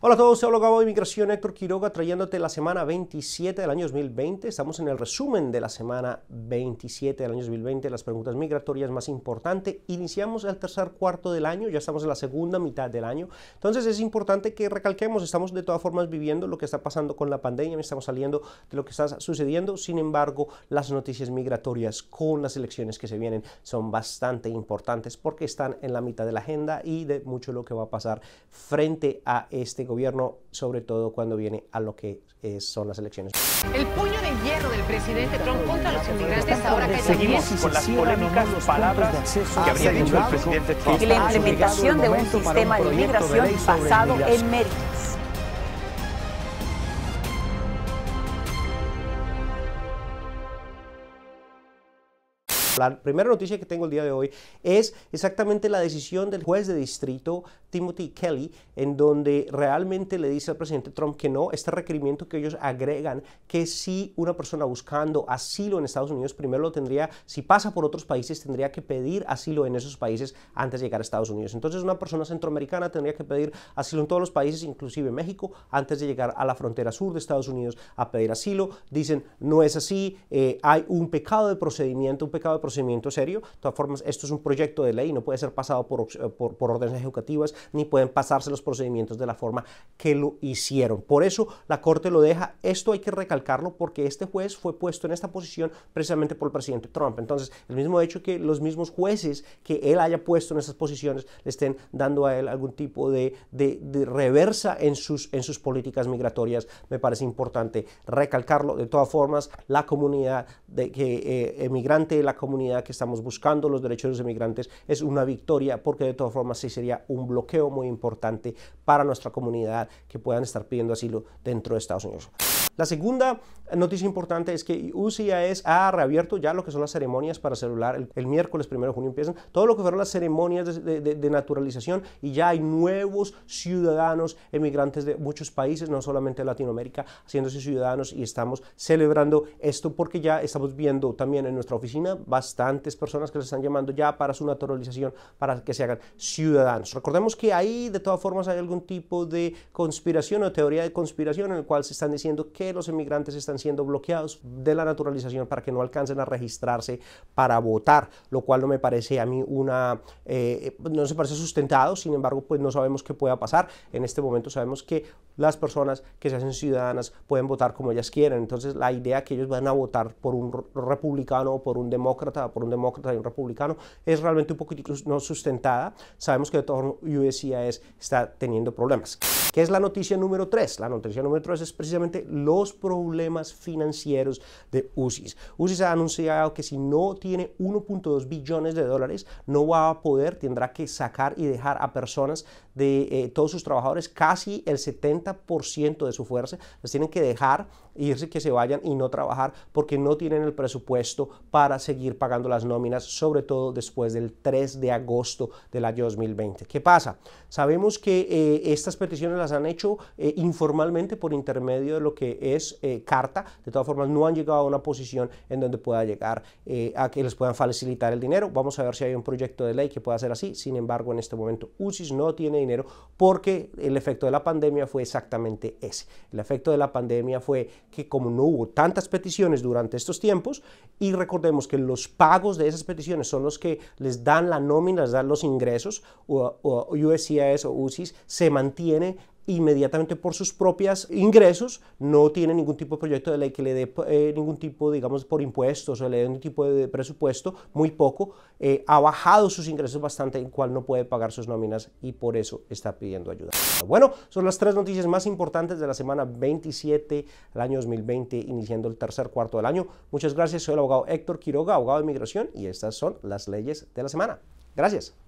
Hola a todos, soy abogado de Migración, Héctor Quiroga trayéndote la semana 27 del año 2020. Estamos en el resumen de la semana 27 del año 2020, las preguntas migratorias más importantes. Iniciamos el tercer cuarto del año, ya estamos en la segunda mitad del año. Entonces es importante que recalquemos, estamos de todas formas viviendo lo que está pasando con la pandemia, estamos saliendo de lo que está sucediendo. Sin embargo, las noticias migratorias con las elecciones que se vienen son bastante importantes porque están en la mitad de la agenda y de mucho lo que va a pasar frente a este gobierno, sobre todo cuando viene a lo que eh, son las elecciones. El puño de hierro del presidente Trump contra los inmigrantes ahora que Seguimos con las polémicas palabras de acceso que habría dicho el presidente Trump. La implementación de un sistema de inmigración basado en méritos. La primera noticia que tengo el día de hoy es exactamente la decisión del juez de distrito Timothy Kelly, en donde realmente le dice al presidente Trump que no, este requerimiento que ellos agregan, que si una persona buscando asilo en Estados Unidos, primero lo tendría, si pasa por otros países, tendría que pedir asilo en esos países antes de llegar a Estados Unidos. Entonces una persona centroamericana tendría que pedir asilo en todos los países, inclusive México, antes de llegar a la frontera sur de Estados Unidos a pedir asilo. Dicen, no es así, eh, hay un pecado de procedimiento, un pecado de procedimiento procedimiento serio. De todas formas, esto es un proyecto de ley, no puede ser pasado eh, por, por, órdenes ejecutivas, ni pueden pasarse los procedimientos de la forma que lo hicieron. Por eso la Corte lo deja. Esto hay que recalcarlo porque este juez fue puesto en esta posición precisamente por el presidente Trump. Entonces, el mismo hecho que los mismos jueces que él haya puesto en esas posiciones le estén dando a él algún tipo de, de, reversa en sus, en sus políticas migratorias, me parece importante recalcarlo. De todas formas, la comunidad de, que, eh, emigrante, la comunidad comunidad que estamos buscando, los derechos de los emigrantes es una victoria porque de todas formas sí sería un bloqueo muy importante para nuestra comunidad que puedan estar pidiendo asilo dentro de Estados Unidos. La segunda noticia importante es que es ha reabierto ya lo que son las ceremonias para celular. El, miércoles 1 de junio empiezan todo lo que fueron las ceremonias de, naturalización y ya hay nuevos ciudadanos emigrantes de muchos países, no solamente Latinoamérica, haciéndose ciudadanos y estamos celebrando esto porque ya estamos viendo también en nuestra oficina bastantes personas que se están llamando ya para su naturalización, para que se hagan ciudadanos. Recordemos que ahí de todas formas hay algún tipo de conspiración o teoría de conspiración en el cual se están diciendo que los inmigrantes están siendo bloqueados de la naturalización para que no alcancen a registrarse para votar, lo cual no me parece a mí una, eh, no se parece sustentado, sin embargo, pues no sabemos qué pueda pasar. En este momento sabemos que las personas que se hacen ciudadanas pueden votar como ellas quieren, entonces la idea que ellos van a votar por un republicano o por un demócrata, por un demócrata y un republicano, es realmente un poquito no sustentada. Sabemos que de todo USCIS está teniendo problemas. ¿Qué es la noticia número 3? La noticia número 3 es precisamente los problemas financieros de USIS. USIS ha anunciado que si no tiene 1.2 billones de dólares, no va a poder, tendrá que sacar y dejar a personas de eh, todos sus trabajadores, casi el 70% de su fuerza, las tienen que dejar irse, que se vayan y no trabajar porque no tienen el presupuesto para seguir pagando las nóminas, sobre todo después del 3 de agosto del año 2020. ¿Qué pasa? Sabemos que eh, estas peticiones las han hecho eh, informalmente por intermedio de lo que es eh, carta. De todas formas, no han llegado a una posición en donde pueda llegar a que les puedan facilitar el dinero. Vamos a ver si hay un proyecto de ley que pueda ser así. Sin embargo, en este momento UCIS no tiene dinero porque el efecto de la pandemia fue exactamente ese. El efecto de la pandemia fue que como no hubo tantas peticiones durante estos tiempos, y recordemos que los pagos de esas peticiones son los que les dan la nómina, les dan los ingresos, o, o USCIS o UCIS, se mantiene inmediatamente por sus propios ingresos, no tiene ningún tipo de proyecto de ley que le dé eh, ningún tipo, digamos, por impuestos o le dé ningún tipo de presupuesto, muy poco, eh, ha bajado sus ingresos bastante, en cual no puede pagar sus nóminas y por eso está pidiendo ayuda. Bueno, son las tres noticias más importantes de la semana 27 del año 2020, iniciando el tercer cuarto del año. Muchas gracias, soy el abogado Héctor Quiroga, abogado de migración, y estas son las leyes de la semana. Gracias.